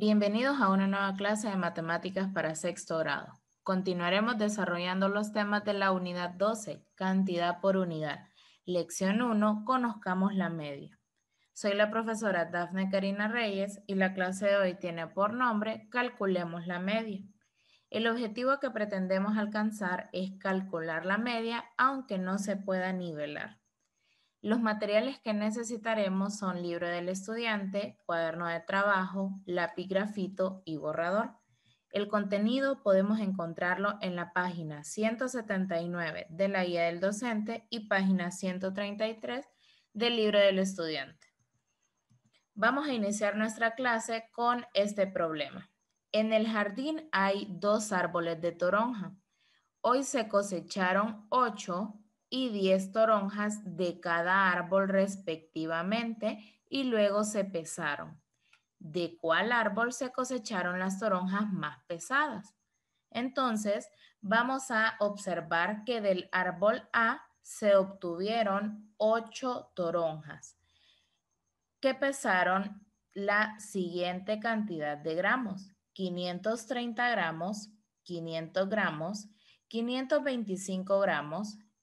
Bienvenidos a una nueva clase de matemáticas para sexto grado. Continuaremos desarrollando los temas de la unidad 12, cantidad por unidad. Lección 1, conozcamos la media. Soy la profesora Dafne Karina Reyes y la clase de hoy tiene por nombre Calculemos la media. El objetivo que pretendemos alcanzar es calcular la media aunque no se pueda nivelar. Los materiales que necesitaremos son libro del estudiante, cuaderno de trabajo, lápiz grafito y borrador. El contenido podemos encontrarlo en la página 179 de la guía del docente y página 133 del libro del estudiante. Vamos a iniciar nuestra clase con este problema. En el jardín hay dos árboles de toronja. Hoy se cosecharon ocho y 10 toronjas de cada árbol respectivamente y luego se pesaron. ¿De cuál árbol se cosecharon las toronjas más pesadas? Entonces, vamos a observar que del árbol A se obtuvieron 8 toronjas que pesaron la siguiente cantidad de gramos. 530 gramos, 500 gramos, 525 gramos,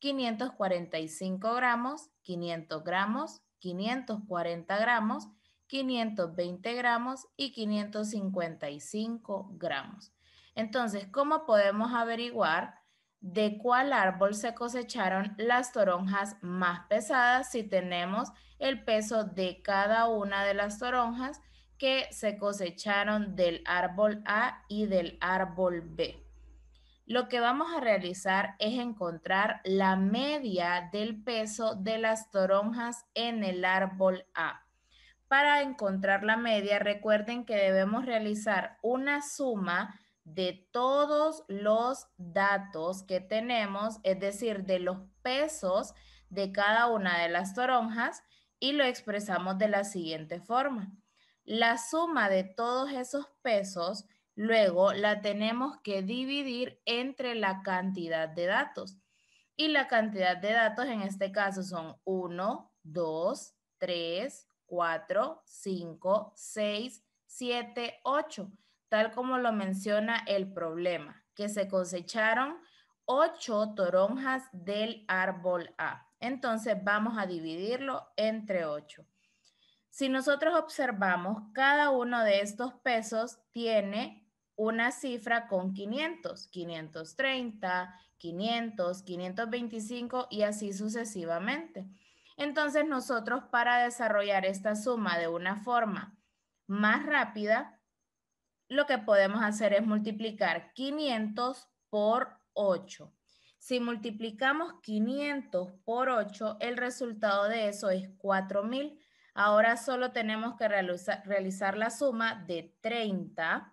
545 gramos, 500 gramos, 540 gramos, 520 gramos y 555 gramos. Entonces, ¿cómo podemos averiguar de cuál árbol se cosecharon las toronjas más pesadas si tenemos el peso de cada una de las toronjas que se cosecharon del árbol A y del árbol B? Lo que vamos a realizar es encontrar la media del peso de las toronjas en el árbol A. Para encontrar la media, recuerden que debemos realizar una suma de todos los datos que tenemos, es decir, de los pesos de cada una de las toronjas y lo expresamos de la siguiente forma. La suma de todos esos pesos Luego la tenemos que dividir entre la cantidad de datos. Y la cantidad de datos en este caso son 1, 2, 3, 4, 5, 6, 7, 8, tal como lo menciona el problema, que se cosecharon 8 toronjas del árbol A. Entonces vamos a dividirlo entre 8. Si nosotros observamos, cada uno de estos pesos tiene una cifra con 500, 530, 500, 525 y así sucesivamente. Entonces nosotros para desarrollar esta suma de una forma más rápida, lo que podemos hacer es multiplicar 500 por 8. Si multiplicamos 500 por 8, el resultado de eso es 4000. Ahora solo tenemos que realizar, la suma de 30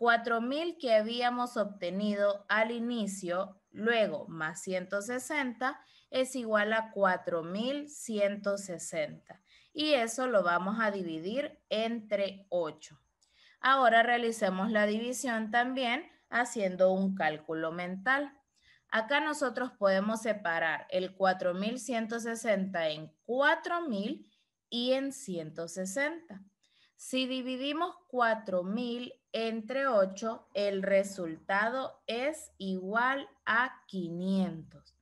4.000 que habíamos obtenido al inicio, luego más 160 es igual a 4.160. Y eso lo vamos a dividir entre 8. Ahora realicemos la división también haciendo un cálculo mental. Acá nosotros podemos separar el 4.160 en 4.000 y en 160. Si dividimos 4000 entre 8, el resultado es igual a 500.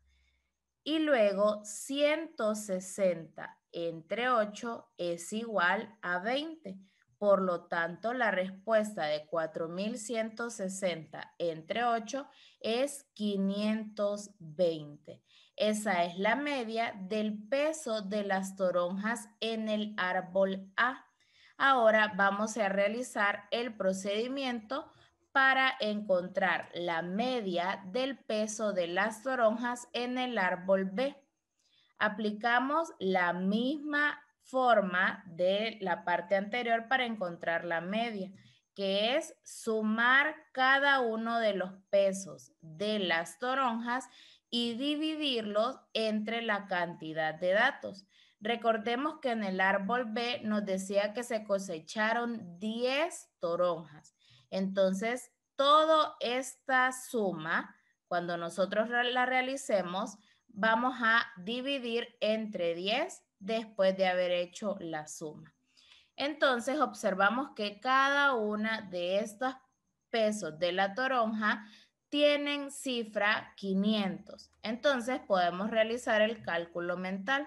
Y luego 160 entre 8 es igual a 20. Por lo tanto, la respuesta de 4160 entre 8 es 520. Esa es la media del peso de las toronjas en el árbol A. Ahora vamos a realizar el procedimiento para encontrar la media del peso de las toronjas en el árbol B. Aplicamos la misma forma de la parte anterior para encontrar la media, que es sumar cada uno de los pesos de las toronjas y dividirlos entre la cantidad de datos. Recordemos que en el árbol B nos decía que se cosecharon 10 toronjas. Entonces, toda esta suma, cuando nosotros la realicemos, vamos a dividir entre 10 después de haber hecho la suma. Entonces, observamos que cada una de estos pesos de la toronja tienen cifra 500. Entonces, podemos realizar el cálculo mental.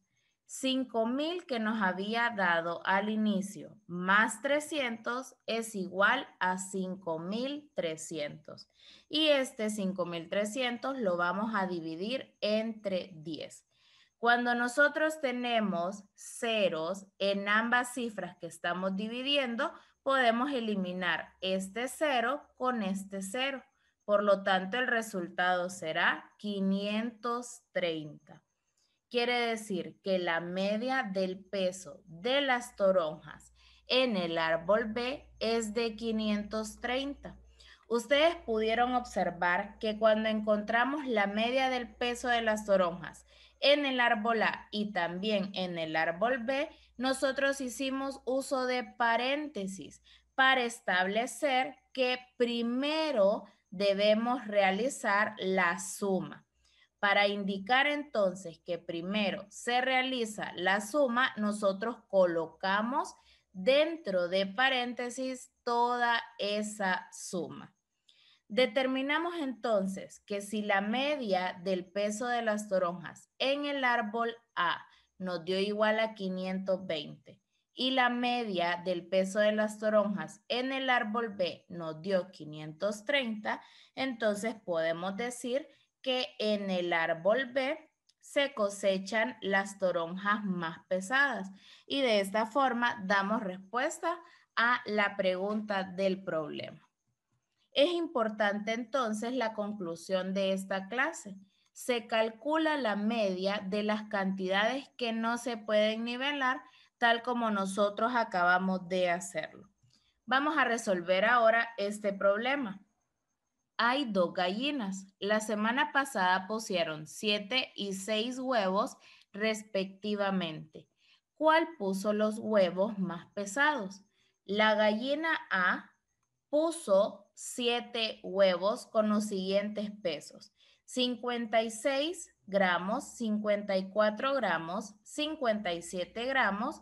5.000 que nos había dado al inicio más 300 es igual a 5.300. Y este 5.300 lo vamos a dividir entre 10. Cuando nosotros tenemos ceros en ambas cifras que estamos dividiendo, podemos eliminar este cero con este cero. Por lo tanto, el resultado será 530. Quiere decir que la media del peso de las toronjas en el árbol B es de 530. Ustedes pudieron observar que cuando encontramos la media del peso de las toronjas en el árbol A y también en el árbol B, nosotros hicimos uso de paréntesis para establecer que primero debemos realizar la suma. Para indicar entonces que primero se realiza la suma, nosotros colocamos dentro de paréntesis toda esa suma. Determinamos entonces que si la media del peso de las toronjas en el árbol A nos dio igual a 520 y la media del peso de las toronjas en el árbol B nos dio 530, entonces podemos decir que que en el árbol B se cosechan las toronjas más pesadas y de esta forma damos respuesta a la pregunta del problema. Es importante entonces la conclusión de esta clase. Se calcula la media de las cantidades que no se pueden nivelar tal como nosotros acabamos de hacerlo. Vamos a resolver ahora este problema hay dos gallinas. La semana pasada pusieron siete y seis huevos respectivamente. ¿Cuál puso los huevos más pesados? La gallina A puso siete huevos con los siguientes pesos. 56 gramos, 54 gramos, 57 gramos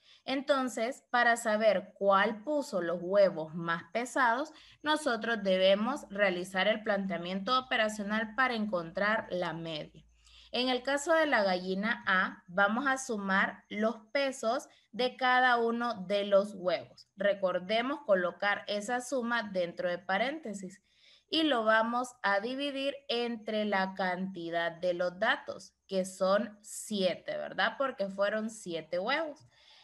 Entonces, para saber cuál puso los huevos más pesados, nosotros debemos realizar el planteamiento operacional para encontrar la media. En el caso de la gallina A, vamos a sumar los pesos de cada uno de los huevos. Recordemos colocar esa suma dentro de paréntesis y lo vamos a dividir entre la cantidad de los datos, que son 7, ¿verdad? Porque fueron 7 huevos.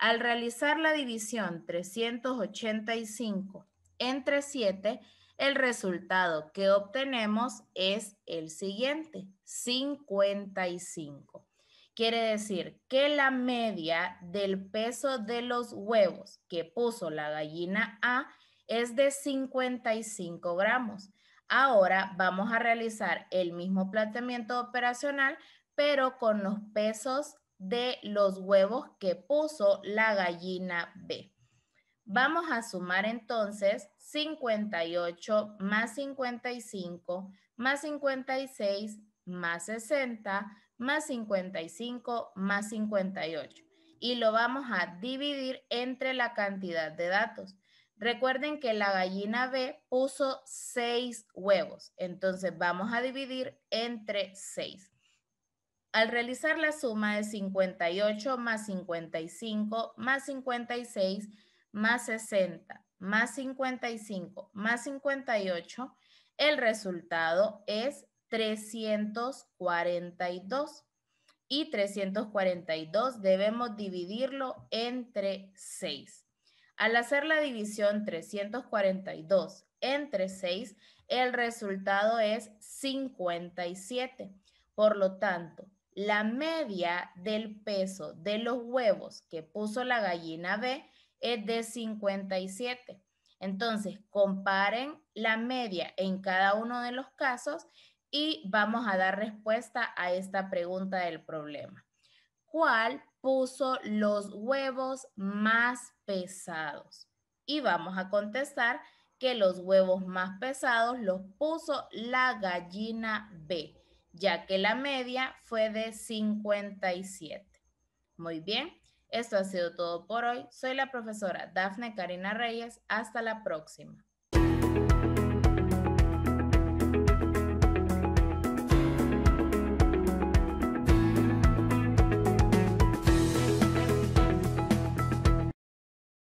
Al realizar la división 385 entre 7, el resultado que obtenemos es el siguiente, 55. Quiere decir que la media del peso de los huevos que puso la gallina A es de 55 gramos. Ahora vamos a realizar el mismo planteamiento operacional, pero con los pesos de los huevos que puso la gallina B. Vamos a sumar entonces 58 más 55 más 56 más 60 más 55 más 58 y lo vamos a dividir entre la cantidad de datos. Recuerden que la gallina B puso 6 huevos, entonces vamos a dividir entre 6. Al realizar la suma de 58 más 55 más 56 más 60 más 55 más 58, el resultado es 342. Y 342 debemos dividirlo entre 6. Al hacer la división 342 entre 6, el resultado es 57. Por lo tanto, la media del peso de los huevos que puso la gallina B es de 57. Entonces, comparen la media en cada uno de los casos y vamos a dar respuesta a esta pregunta del problema. ¿Cuál puso los huevos más pesados? Y vamos a contestar que los huevos más pesados los puso la gallina B ya que la media fue de 57. Muy bien, esto ha sido todo por hoy. Soy la profesora Dafne Karina Reyes. Hasta la próxima.